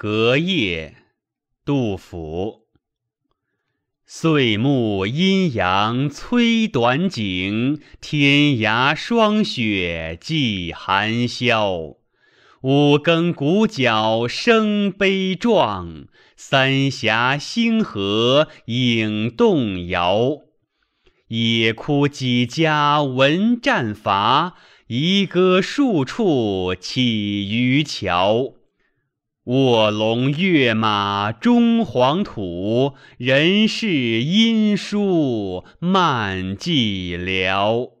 隔夜，杜甫。岁暮阴阳催短景，天涯霜雪霁寒宵。五更鼓角声悲壮，三峡星河影动摇。野哭几家闻战伐，夷歌数处起渔樵。卧龙跃马终黄土，人事音书漫寂寥。